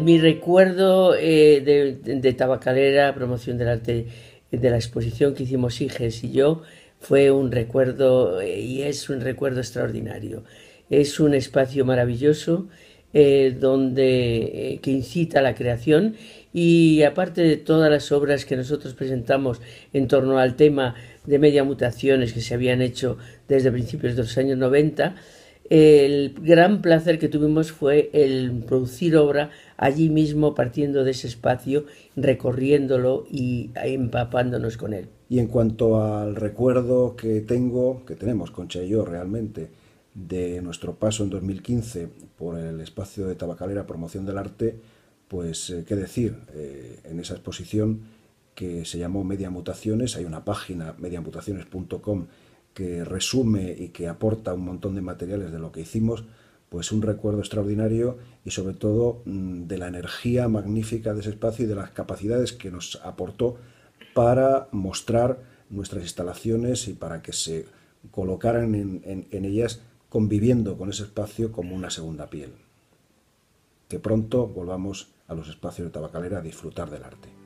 mi recuerdo eh, de, Tabacalera, promoción del arte, de la exposición que hicimos Iges y yo, fue un recuerdo eh, y es un recuerdo extraordinario. Es un espacio maravilloso eh, donde, que incita a la creación y aparte de todas las obras que nosotros presentamos en torno al tema de media mutaciones que se habían hecho desde principios de los años 90, el gran placer que tuvimos fue el producir obra allí mismo, partiendo de ese espacio, recorriéndolo y empapándonos con él. Y en cuanto al recuerdo que tengo, que tenemos Concha y yo realmente, de nuestro paso en 2015 por el espacio de Tabacalera Promoción del Arte, pues eh, qué decir, eh, en esa exposición que se llamó Media Mutaciones, hay una página mediamutaciones.com que resume y que aporta un montón de materiales de lo que hicimos, pues un recuerdo extraordinario y sobre todo mm, de la energía magnífica de ese espacio y de las capacidades que nos aportó para mostrar nuestras instalaciones y para que se colocaran en, ellas conviviendo con ese espacio como una segunda piel. Que pronto volvamos a los espacios de Tabacalera a disfrutar del arte.